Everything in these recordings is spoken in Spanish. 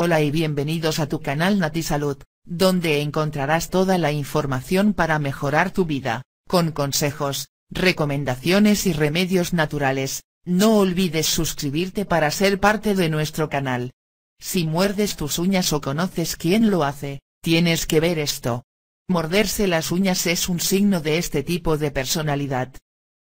Hola y bienvenidos a tu canal Natisalud, Salud, donde encontrarás toda la información para mejorar tu vida, con consejos, recomendaciones y remedios naturales, no olvides suscribirte para ser parte de nuestro canal. Si muerdes tus uñas o conoces quién lo hace, tienes que ver esto. Morderse las uñas es un signo de este tipo de personalidad.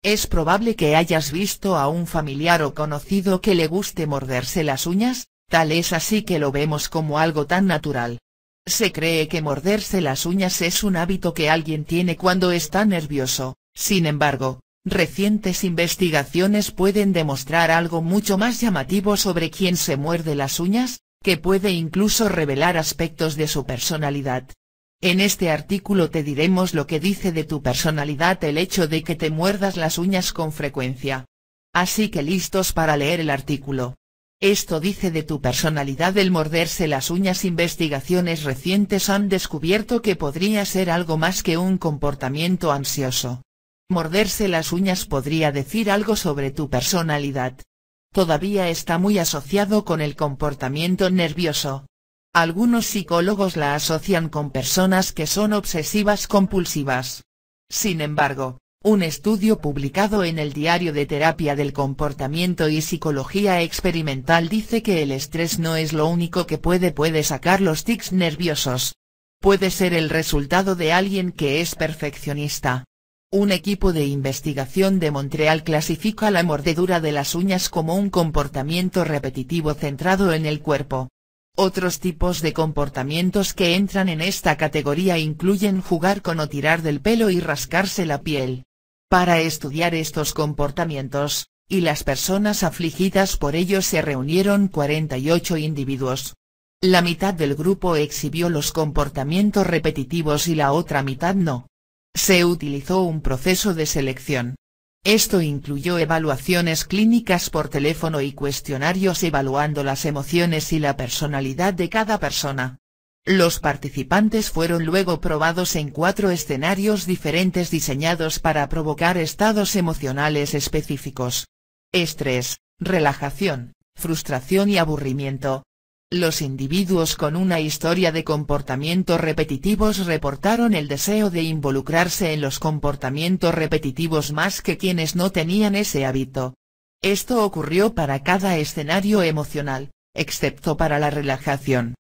Es probable que hayas visto a un familiar o conocido que le guste morderse las uñas, Tal es así que lo vemos como algo tan natural. Se cree que morderse las uñas es un hábito que alguien tiene cuando está nervioso, sin embargo, recientes investigaciones pueden demostrar algo mucho más llamativo sobre quién se muerde las uñas, que puede incluso revelar aspectos de su personalidad. En este artículo te diremos lo que dice de tu personalidad el hecho de que te muerdas las uñas con frecuencia. Así que listos para leer el artículo. Esto dice de tu personalidad el morderse las uñas Investigaciones recientes han descubierto que podría ser algo más que un comportamiento ansioso. Morderse las uñas podría decir algo sobre tu personalidad. Todavía está muy asociado con el comportamiento nervioso. Algunos psicólogos la asocian con personas que son obsesivas compulsivas. Sin embargo, un estudio publicado en el Diario de Terapia del Comportamiento y Psicología Experimental dice que el estrés no es lo único que puede puede sacar los tics nerviosos. Puede ser el resultado de alguien que es perfeccionista. Un equipo de investigación de Montreal clasifica la mordedura de las uñas como un comportamiento repetitivo centrado en el cuerpo. Otros tipos de comportamientos que entran en esta categoría incluyen jugar con o tirar del pelo y rascarse la piel para estudiar estos comportamientos, y las personas afligidas por ellos se reunieron 48 individuos. La mitad del grupo exhibió los comportamientos repetitivos y la otra mitad no. Se utilizó un proceso de selección. Esto incluyó evaluaciones clínicas por teléfono y cuestionarios evaluando las emociones y la personalidad de cada persona. Los participantes fueron luego probados en cuatro escenarios diferentes diseñados para provocar estados emocionales específicos. Estrés, relajación, frustración y aburrimiento. Los individuos con una historia de comportamientos repetitivos reportaron el deseo de involucrarse en los comportamientos repetitivos más que quienes no tenían ese hábito. Esto ocurrió para cada escenario emocional, excepto para la relajación.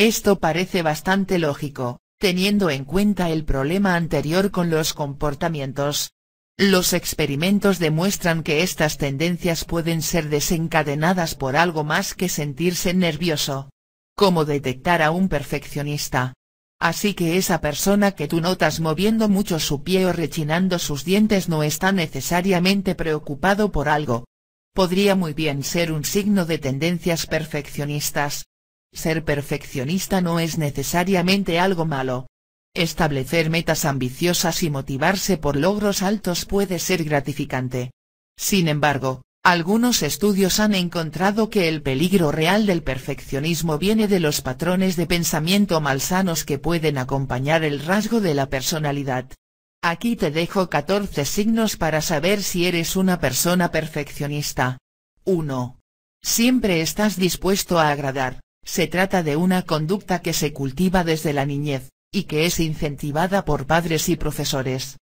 Esto parece bastante lógico, teniendo en cuenta el problema anterior con los comportamientos. Los experimentos demuestran que estas tendencias pueden ser desencadenadas por algo más que sentirse nervioso. Como detectar a un perfeccionista. Así que esa persona que tú notas moviendo mucho su pie o rechinando sus dientes no está necesariamente preocupado por algo. Podría muy bien ser un signo de tendencias perfeccionistas, ser perfeccionista no es necesariamente algo malo. Establecer metas ambiciosas y motivarse por logros altos puede ser gratificante. Sin embargo, algunos estudios han encontrado que el peligro real del perfeccionismo viene de los patrones de pensamiento malsanos que pueden acompañar el rasgo de la personalidad. Aquí te dejo 14 signos para saber si eres una persona perfeccionista. 1. Siempre estás dispuesto a agradar. Se trata de una conducta que se cultiva desde la niñez, y que es incentivada por padres y profesores.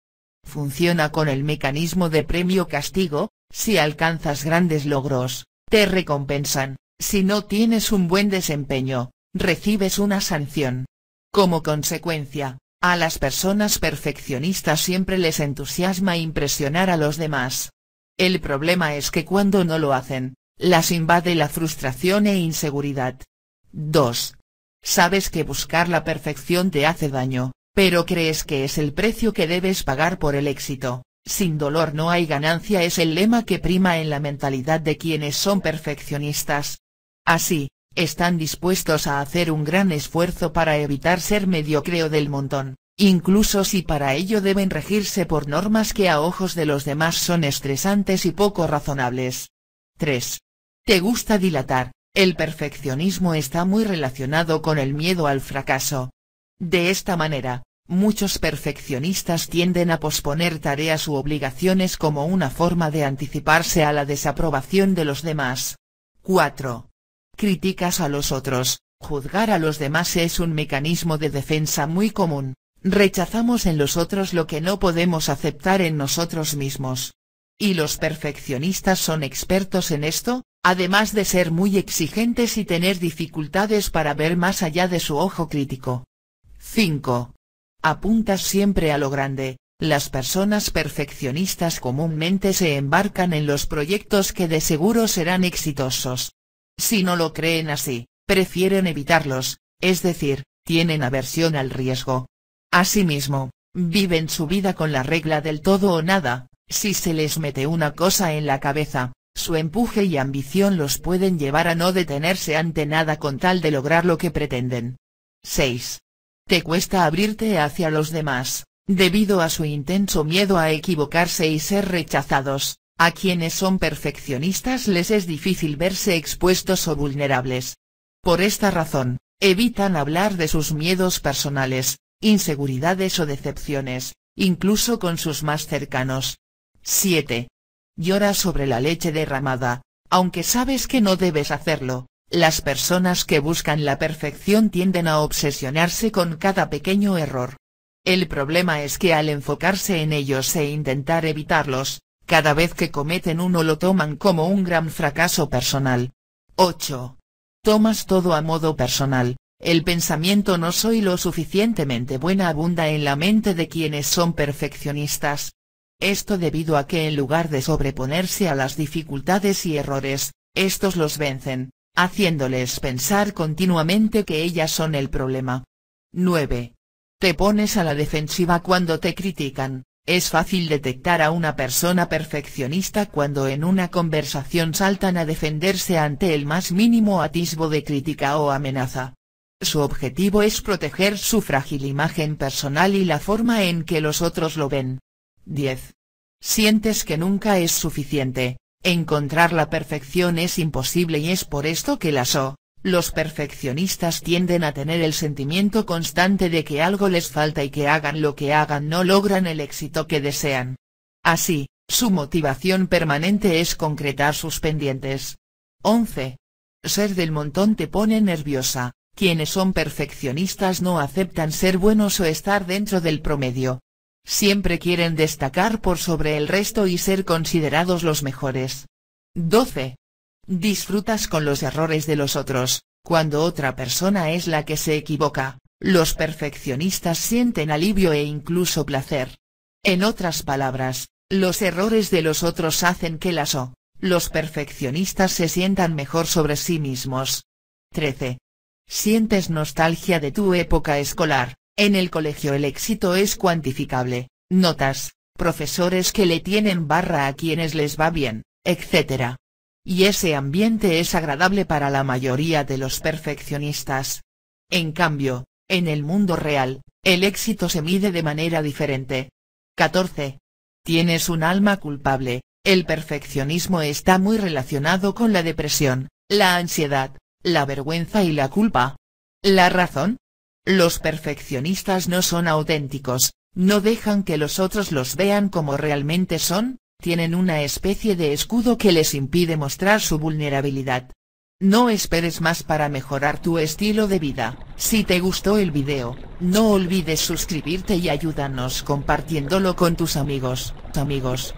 Funciona con el mecanismo de premio-castigo, si alcanzas grandes logros, te recompensan, si no tienes un buen desempeño, recibes una sanción. Como consecuencia, a las personas perfeccionistas siempre les entusiasma impresionar a los demás. El problema es que cuando no lo hacen, las invade la frustración e inseguridad. 2. Sabes que buscar la perfección te hace daño, pero crees que es el precio que debes pagar por el éxito. Sin dolor no hay ganancia es el lema que prima en la mentalidad de quienes son perfeccionistas. Así, están dispuestos a hacer un gran esfuerzo para evitar ser mediocreo del montón, incluso si para ello deben regirse por normas que a ojos de los demás son estresantes y poco razonables. 3. Te gusta dilatar, el perfeccionismo está muy relacionado con el miedo al fracaso. De esta manera, muchos perfeccionistas tienden a posponer tareas u obligaciones como una forma de anticiparse a la desaprobación de los demás. 4. Críticas a los otros. Juzgar a los demás es un mecanismo de defensa muy común, rechazamos en los otros lo que no podemos aceptar en nosotros mismos. ¿Y los perfeccionistas son expertos en esto? además de ser muy exigentes y tener dificultades para ver más allá de su ojo crítico. 5. Apuntas siempre a lo grande. Las personas perfeccionistas comúnmente se embarcan en los proyectos que de seguro serán exitosos. Si no lo creen así, prefieren evitarlos, es decir, tienen aversión al riesgo. Asimismo, viven su vida con la regla del todo o nada, si se les mete una cosa en la cabeza, su empuje y ambición los pueden llevar a no detenerse ante nada con tal de lograr lo que pretenden. 6. Te cuesta abrirte hacia los demás, debido a su intenso miedo a equivocarse y ser rechazados, a quienes son perfeccionistas les es difícil verse expuestos o vulnerables. Por esta razón, evitan hablar de sus miedos personales, inseguridades o decepciones, incluso con sus más cercanos. 7. Llora sobre la leche derramada, aunque sabes que no debes hacerlo. Las personas que buscan la perfección tienden a obsesionarse con cada pequeño error. El problema es que al enfocarse en ellos e intentar evitarlos, cada vez que cometen uno lo toman como un gran fracaso personal. 8. Tomas todo a modo personal, el pensamiento no soy lo suficientemente buena abunda en la mente de quienes son perfeccionistas, esto debido a que en lugar de sobreponerse a las dificultades y errores, estos los vencen, haciéndoles pensar continuamente que ellas son el problema. 9. Te pones a la defensiva cuando te critican. Es fácil detectar a una persona perfeccionista cuando en una conversación saltan a defenderse ante el más mínimo atisbo de crítica o amenaza. Su objetivo es proteger su frágil imagen personal y la forma en que los otros lo ven. 10. Sientes que nunca es suficiente, encontrar la perfección es imposible y es por esto que las O, los perfeccionistas tienden a tener el sentimiento constante de que algo les falta y que hagan lo que hagan no logran el éxito que desean. Así, su motivación permanente es concretar sus pendientes. 11. Ser del montón te pone nerviosa, quienes son perfeccionistas no aceptan ser buenos o estar dentro del promedio, siempre quieren destacar por sobre el resto y ser considerados los mejores. 12. Disfrutas con los errores de los otros, cuando otra persona es la que se equivoca, los perfeccionistas sienten alivio e incluso placer. En otras palabras, los errores de los otros hacen que las o, los perfeccionistas se sientan mejor sobre sí mismos. 13. Sientes nostalgia de tu época escolar, en el colegio el éxito es cuantificable, notas, profesores que le tienen barra a quienes les va bien, etc. Y ese ambiente es agradable para la mayoría de los perfeccionistas. En cambio, en el mundo real, el éxito se mide de manera diferente. 14. Tienes un alma culpable, el perfeccionismo está muy relacionado con la depresión, la ansiedad, la vergüenza y la culpa. La razón, los perfeccionistas no son auténticos, no dejan que los otros los vean como realmente son, tienen una especie de escudo que les impide mostrar su vulnerabilidad. No esperes más para mejorar tu estilo de vida, si te gustó el video, no olvides suscribirte y ayúdanos compartiéndolo con tus amigos, amigos.